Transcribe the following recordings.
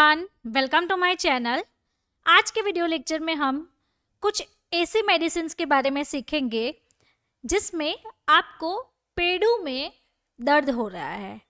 welcome to my channel आज के video lecture में हम कुछ ऐसे मेडिसिन के बारे में सीखेंगे जिसमें आपको पेड़ों में दर्द हो रहा है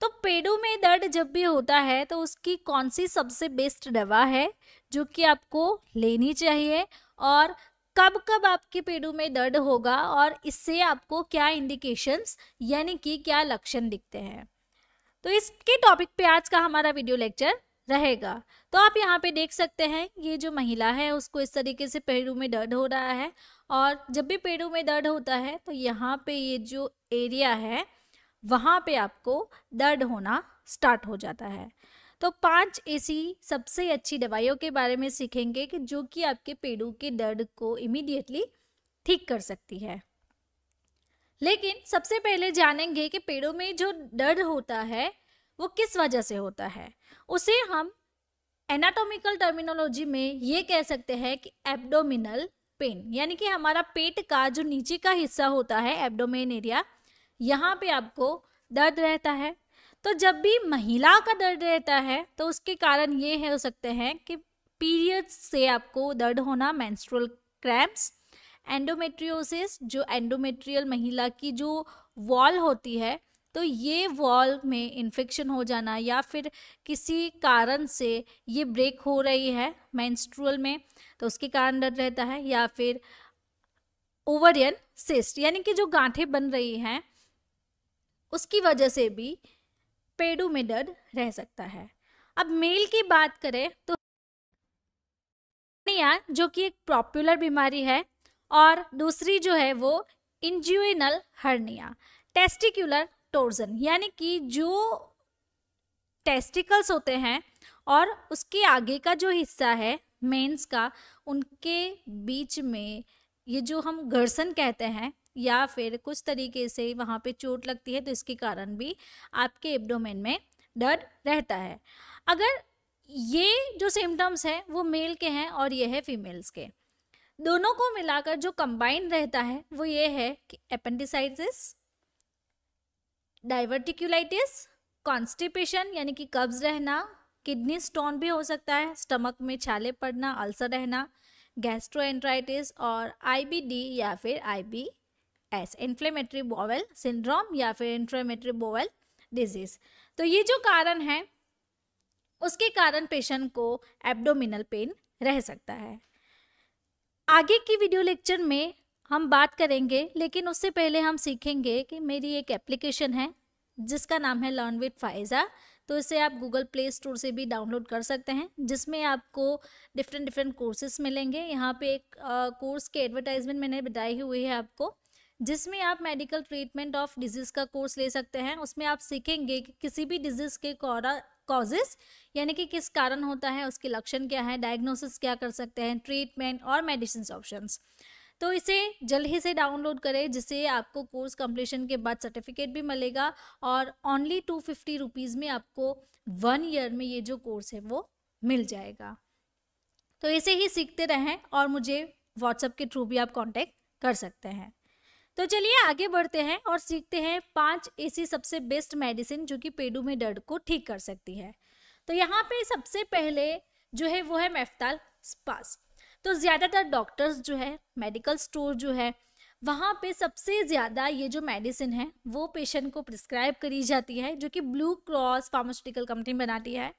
तो पेड़ों में दर्द जब भी होता है तो उसकी कौन सी सबसे बेस्ट दवा है जो कि आपको लेनी चाहिए और कब कब आपके पेड़ों में दर्द होगा और इससे आपको क्या इंडिकेशंस यानी कि क्या लक्षण दिखते हैं तो इसके टॉपिक पे आज का हमारा वीडियो लेक्चर रहेगा तो आप यहाँ पे देख सकते हैं ये जो महिला है उसको इस तरीके से पेड़ों में दर्द हो रहा है और जब भी पेड़ों में दर्द होता है तो यहाँ पे ये जो एरिया है वहाँ पे आपको दर्द होना स्टार्ट हो जाता है तो पांच ऐसी सबसे अच्छी दवाइयों के बारे में सीखेंगे कि जो कि आपके पेड़ों के दर्द को इमीडिएटली ठीक कर सकती है लेकिन सबसे पहले जानेंगे कि पेड़ों में जो दर्द होता है वो किस वजह से होता है उसे हम एनाटोमिकल टर्मिनोलॉजी में ये कह सकते हैं कि एब्डोमिनल पेन यानी कि हमारा पेट का जो नीचे का हिस्सा होता है एब्डोमेन एरिया यहाँ पे आपको दर्द रहता है तो जब भी महिला का दर्द रहता है तो उसके कारण ये हो सकते हैं कि पीरियड्स से आपको दर्द होना मैंस्ट्रुअल क्रैम्प्स एंडोमेट्रियोसिस जो एंडोमेट्रियल महिला की जो वॉल होती है तो ये वॉल में इन्फेक्शन हो जाना या फिर किसी कारण से ये ब्रेक हो रही है मैंस्ट्रुअल में तो उसके कारण डर रहता है या फिर ओवरियन सिस्ट यानी कि जो गांठें बन रही हैं उसकी वजह से भी पेडू में डर रह सकता है अब मेल की बात करें तो जो कि एक पॉपुलर बीमारी है और दूसरी जो है वो इंजुइनल हर्निया टेस्टिकुलर टोर्जन यानी कि जो टेस्टिकल्स होते हैं और उसके आगे का जो हिस्सा है मेंस का उनके बीच में ये जो हम घर्षण कहते हैं या फिर कुछ तरीके से वहाँ पे चोट लगती है तो इसके कारण भी आपके एब्डोमेन में डर रहता है अगर ये जो सिम्टम्स हैं वो मेल के हैं और ये है फीमेल्स के दोनों को मिलाकर जो कंबाइंड रहता है वो ये है कि एपेंडिसाइटिस डाइवर्टिकुलाइटिस कॉन्स्टिपेशन यानी कि कब्ज रहना किडनी स्टोन भी हो सकता है स्टमक में छाले पड़ना अल्सर रहना गैस्ट्रोएंट्राइटिस और आईबीडी या फिर आईबीएस इन्फ्लेमेटरी बोवेल सिंड्रोम या फिर इन्फ्लेमेटरी बोवेल डिजीज तो ये जो कारण है उसके कारण पेशेंट को एब्डोमिनल पेन रह सकता है आगे की वीडियो लेक्चर में हम बात करेंगे लेकिन उससे पहले हम सीखेंगे कि मेरी एक एप्लीकेशन है जिसका नाम है लर्न विथ फाइज़ा तो इसे आप गूगल प्ले स्टोर से भी डाउनलोड कर सकते हैं जिसमें आपको डिफरेंट डिफरेंट कोर्सेस मिलेंगे यहाँ पे एक कोर्स के एडवर्टाइजमेंट मैंने बताई हुई है आपको जिसमें आप मेडिकल ट्रीटमेंट ऑफ डिजीज़ का कोर्स ले सकते हैं उसमें आप सीखेंगे कि किसी भी डिजीज़ के कॉजेस यानी कि किस कारण होता है उसके लक्षण क्या है डायग्नोसिस क्या कर सकते हैं ट्रीटमेंट और मेडिसिन ऑप्शंस तो इसे जल्द ही से डाउनलोड करें जिससे आपको कोर्स कंप्लीशन के बाद सर्टिफिकेट भी मिलेगा और ओनली टू फिफ्टी रुपीज़ में आपको वन ईयर में ये जो कोर्स है वो मिल जाएगा तो ऐसे ही सीखते रहें और मुझे व्हाट्सएप के थ्रू भी आप कॉन्टेक्ट कर सकते हैं तो चलिए आगे बढ़ते हैं और सीखते हैं पांच ऐसी सबसे बेस्ट मेडिसिन जो कि पेडू में दर्द को ठीक कर सकती है तो यहाँ पे सबसे पहले जो है वो है मेफ्ताल स्पास्ट तो ज़्यादातर डॉक्टर्स जो है मेडिकल स्टोर जो है वहाँ पे सबसे ज़्यादा ये जो मेडिसिन है वो पेशेंट को प्रिस्क्राइब करी जाती है जो कि ब्लू क्रॉस फार्मास्यूटिकल कंपनी बनाती है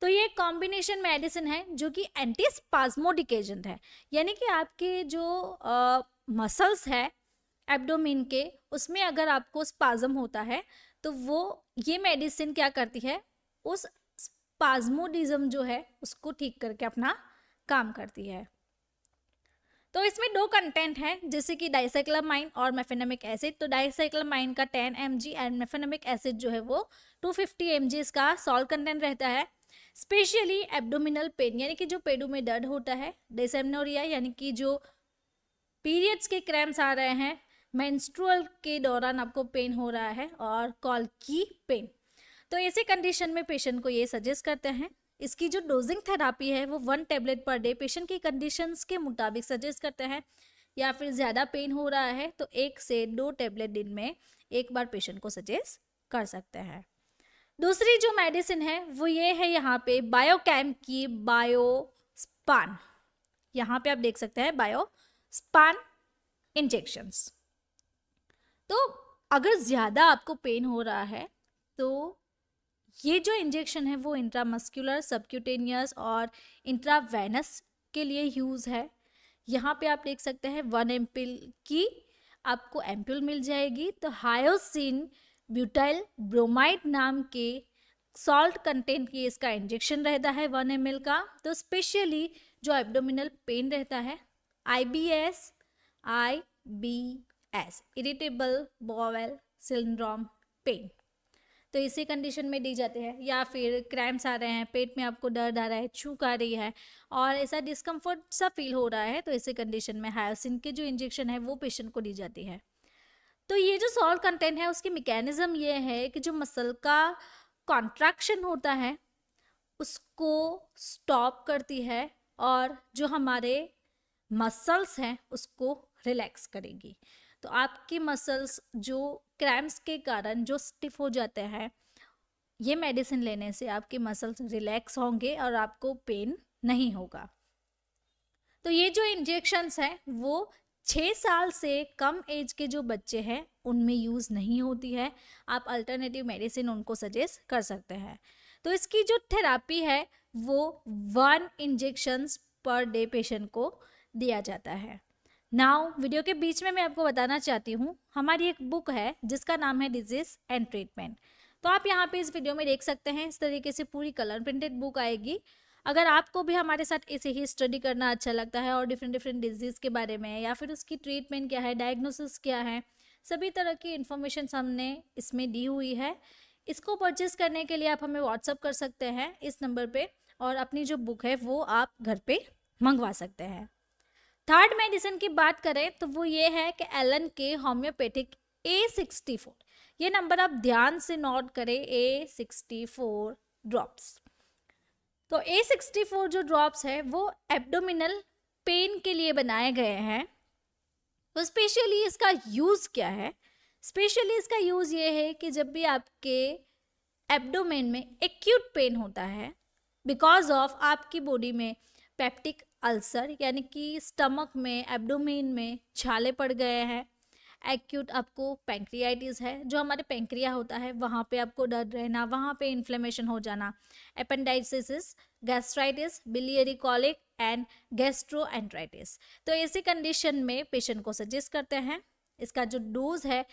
तो ये एक कॉम्बिनेशन मेडिसिन है जो कि एंटी स्पाजमोडिक एजेंट है यानी कि आपके जो मसल्स है एब्डोमिन के उसमें अगर आपको स्पाजम होता है तो वो ये मेडिसिन क्या करती है उस स्पाजमोडिज्म जो है उसको ठीक करके अपना काम करती है तो इसमें दो कंटेंट हैं जैसे कि डाइसाइक्लामाइन और मेफेनमिक एसिड तो डाइसाइक्लामाइन का 10 एम एंड मेफेनमिक एसिड जो है वो 250 फिफ्टी एम जी इसका सॉल्ट कंटेंट रहता है स्पेशली एब्डोमिनल पेन यानी कि जो पेडू में दर्द होता है डेसेमनोरिया यानी कि जो पीरियड्स के क्रैम्स आ रहे हैं मैंस्ट्रुअल के दौरान आपको पेन हो रहा है और कॉल की पेन तो ऐसे कंडीशन में पेशेंट को ये सजेस्ट करते हैं इसकी जो डोजिंग थेरापी है वो one tablet per day patient की कंडीशन के मुताबिक सजेस्ट करते हैं या फिर ज़्यादा पेन हो रहा है तो एक से दो टेबलेट दिन में एक बार पेशेंट को सजेस्ट कर सकते हैं दूसरी जो मेडिसिन है वो ये है यहाँ पे बायोकैम की बायो स्पान यहाँ पे आप देख सकते हैं बायो स्पान इंजेक्शंस तो अगर ज़्यादा आपको पेन हो रहा है तो ये जो इंजेक्शन है वो इंट्रामस्क्यूलर सबक्यूटेनियस और इंट्रावेनस के लिए यूज़ है यहाँ पे आप देख सकते हैं वन एम्पिल की आपको एम्प्यूल मिल जाएगी तो हायोसिन ब्यूटाइल ब्रोमाइड नाम के सॉल्ट कंटेंट की इसका इंजेक्शन रहता है वन एम का तो स्पेशली जो एब्डोमिनल पेन रहता है I B S I B S irritable bowel syndrome pain तो इसी कंडीशन में दी जाती है या फिर क्रैम्स आ रहे हैं पेट में आपको दर्द आ रहा है छूक आ रही है और ऐसा डिस्कम्फर्ट सा फील हो रहा है तो इसी कंडीशन में हायोसिन के जो इंजेक्शन है वो पेशेंट को दी जाती है तो ये जो सॉल्ट कंटेंट है उसकी मैकेनिज्म ये है कि जो मसल का कॉन्ट्रैक्शन होता है उसको स्टॉप करती है और जो हमारे मसल्स हैं उसको रिलैक्स करेगी तो आपकी मसल्स जो क्रैम्स के कारण जो स्टिफ हो जाते हैं ये मेडिसिन लेने से आपके मसल्स रिलैक्स होंगे और आपको पेन नहीं होगा तो ये जो इंजेक्शन्स हैं वो छः साल से कम एज के जो बच्चे हैं उनमें यूज़ नहीं होती है आप अल्टरनेटिव मेडिसिन उनको सजेस्ट कर सकते हैं तो इसकी जो थेरापी है वो one injections per day patient को दिया जाता है नाउ वीडियो के बीच में मैं आपको बताना चाहती हूँ हमारी एक बुक है जिसका नाम है डिजीज एंड ट्रीटमेंट तो आप यहाँ पे इस वीडियो में देख सकते हैं इस तरीके से पूरी कलर प्रिंटेड बुक आएगी अगर आपको भी हमारे साथ इसे ही स्टडी करना अच्छा लगता है और डिफरेंट डिफरेंट डिजीज़ के बारे में या फिर उसकी ट्रीटमेंट क्या है डायग्नोसिस क्या है सभी तरह की इन्फॉर्मेशन हमने इसमें दी हुई है इसको परचेज़ करने के लिए आप हमें व्हाट्सअप कर सकते हैं इस नंबर पर और अपनी जो बुक है वो आप घर पर मंगवा सकते हैं थर्ड मेडिसिन की बात करें तो वो ये है कि एलन के होम्योपैथिक ए सिक्सटी फोर ये नंबर आप ध्यान से नोट करें ए सिक्सटी फोर ड्रॉप्स तो ए सिक्सटी फोर जो ड्रॉप्स है वो एब्डोमिनल पेन के लिए बनाए गए हैं तो स्पेशली इसका यूज़ क्या है स्पेशली इसका यूज़ ये है कि जब भी आपके एब्डोमेन में एक्यूट पेन होता है बिकॉज ऑफ आपकी बॉडी में पेप्टिक अल्सर यानी कि स्टमक में एब्डोमेन में छाले पड़ गए हैं एक्यूट आपको पेंक्रियाइटिस है जो हमारे पेंक्रिया होता है वहाँ पे आपको दर्द रहना वहाँ पे इन्फ्लेमेशन हो जाना appendicitis gastritis biliary colic and enteritis तो ऐसी कंडीशन में पेशेंट को सजेस्ट करते हैं इसका जो डोज है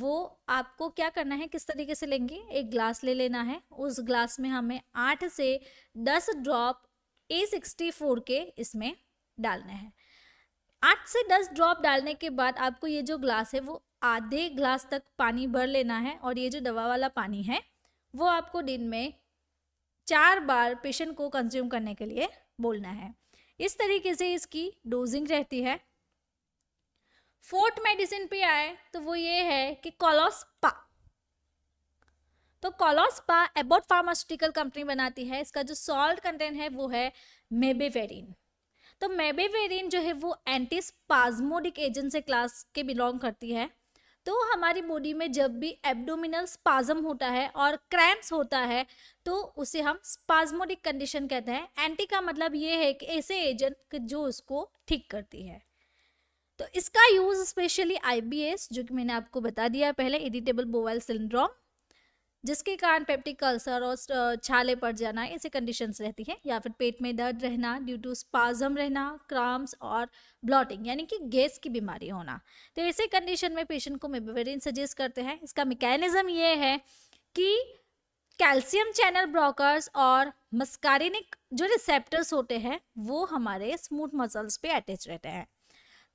वो आपको क्या करना है किस तरीके से लेंगे एक ग्लास ले लेना है उस ग्लास में हमें आठ से दस ड्रॉप ए सिक्सटी फोर के इसमें डालने हैं आठ से दस ड्रॉप डालने के बाद आपको ये जो ग्लास है वो आधे ग्लास तक पानी भर लेना है और ये जो दवा वाला पानी है वो आपको दिन में चार बार पेशेंट को कंज्यूम करने के लिए बोलना है इस तरीके से इसकी डोजिंग रहती है फोर्थ मेडिसिन पे आए तो वो ये है कि कॉलोस्पा तो कॉलोस्पा एबोट फार्मास्यूटिकल कंपनी बनाती है इसका जो सॉल्ट कंटेंट है वो है मेबेवेरिन तो मेबेवेरिन जो है वो एंटी स्पाजमोडिक एजेंट से क्लास के बिलोंग करती है तो हमारी बॉडी में जब भी एब्डोमिनल स्पाजम होता है और क्रैम्प्स होता है तो उसे हम स्पाजमोडिक कंडीशन कहते हैं एंटी का मतलब ये है कि ऐसे एजेंट जो उसको ठीक करती है तो इसका यूज़ स्पेशली आईबीएस जो कि मैंने आपको बता दिया पहले इरिटेबल बोवाइल सिंड्रोम जिसके कारण पेप्टिक अल्सर और छाले पड़ जाना ऐसे कंडीशंस रहती हैं या फिर पेट में दर्द रहना ड्यू टू स्पाजम रहना क्राम्स और ब्लॉटिंग यानी कि गैस की बीमारी होना तो ऐसे कंडीशन में पेशेंट को मेबेवेरिन सजेस्ट करते हैं इसका मैकेनिज़्म ये है कि कैल्शियम चैनल ब्रोकर्स और मस्कारिनिक जो रिसेप्टर्स होते हैं वो हमारे स्मूथ मसल्स पे अटैच रहते हैं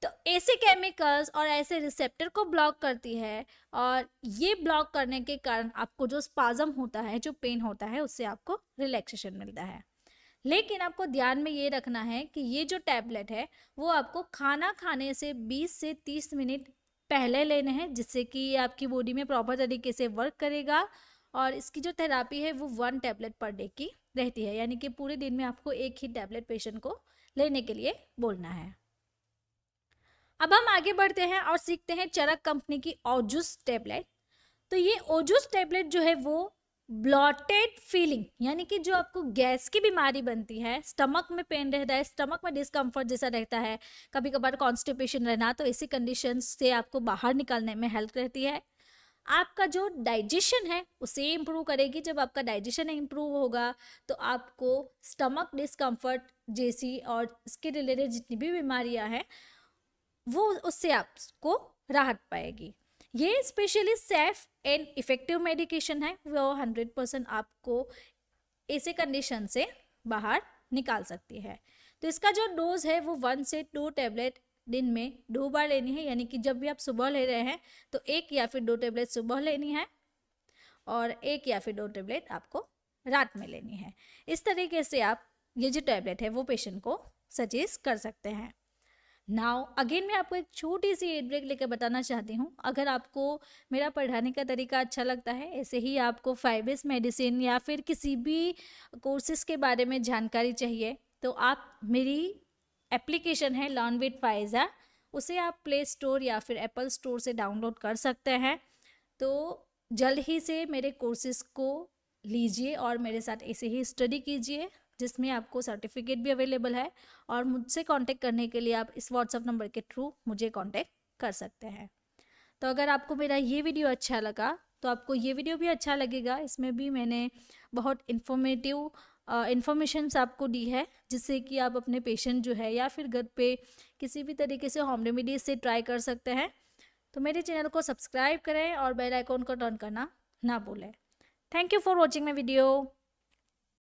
तो ऐसे केमिकल्स और ऐसे रिसेप्टर को ब्लॉक करती है और ये ब्लॉक करने के कारण आपको जो स्पाजम होता है जो पेन होता है उससे आपको रिलैक्सेशन मिलता है लेकिन आपको ध्यान में ये रखना है कि ये जो टैबलेट है वो आपको खाना खाने से 20 से 30 मिनट पहले लेने हैं जिससे कि आपकी बॉडी में प्रॉपर तरीके से वर्क करेगा और इसकी जो थेरापी है वो वन टैबलेट पर डे की रहती है यानी कि पूरे दिन में आपको एक ही टैबलेट पेशेंट को लेने के लिए बोलना है अब हम आगे बढ़ते हैं और सीखते हैं चरक कंपनी की ओजुस टेबलेट तो ये ओजूस टेबलेट जो है वो ब्लॉटेड फीलिंग यानी कि जो आपको गैस की बीमारी बनती है स्टमक में पेन रहता है स्टमक में डिस्कम्फर्ट जैसा रहता है कभी कभार कॉन्स्टिपेशन रहना तो इसी कंडीशन से आपको बाहर निकालने में हेल्प रहती है आपका जो डाइजेशन है उसे इम्प्रूव करेगी जब आपका डाइजेशन इम्प्रूव होगा तो आपको स्टमक डिस्कम्फर्ट जैसी और इसके रिलेटेड जितनी भी बीमारियां हैं वो उससे आपको राहत पाएगी ये specially safe and effective medication है वो हंड्रेड परसेंट आपको ऐसे कंडीशन से बाहर निकाल सकती है तो इसका जो डोज है वो वन से टू टेबलेट दिन में दो बार लेनी है यानी कि जब भी आप सुबह ले रहे हैं तो एक या फिर दो टेबलेट सुबह लेनी है और एक या फिर दो टेबलेट आपको रात में लेनी है इस तरीके से आप ये जो टैबलेट है वो पेशेंट को सजेस्ट कर सकते हैं नाउ अगेन मैं आपको एक छोटी सी एड ब्रेक लेकर बताना चाहती हूँ अगर आपको मेरा पढ़ाने का तरीका अच्छा लगता है ऐसे ही आपको फाइबिस मेडिसिन या फिर किसी भी कोर्सेज़ के बारे में जानकारी चाहिए तो आप मेरी एप्लीकेशन है लॉन विथ फाइजा उसे आप प्ले स्टोर या फिर एप्पल स्टोर से डाउनलोड कर सकते हैं तो जल्द ही से मेरे कोर्सेज़ को लीजिए और मेरे साथ ऐसे ही स्टडी कीजिए जिसमें आपको सर्टिफिकेट भी अवेलेबल है और मुझसे कांटेक्ट करने के लिए आप इस व्हाट्सअप नंबर के थ्रू मुझे कांटेक्ट कर सकते हैं तो अगर आपको मेरा ये वीडियो अच्छा लगा तो आपको ये वीडियो भी अच्छा लगेगा इसमें भी मैंने बहुत इन्फॉर्मेटिव uh, आपको दी है जिससे कि आप अपने पेशेंट जो है या फिर घर पे किसी भी तरीके से होम रेमिडीज से ट्राई कर सकते हैं तो मेरे चैनल को सब्सक्राइब करें और बेल आइकॉन को टर्न करना ना भूलें thank you for watching my video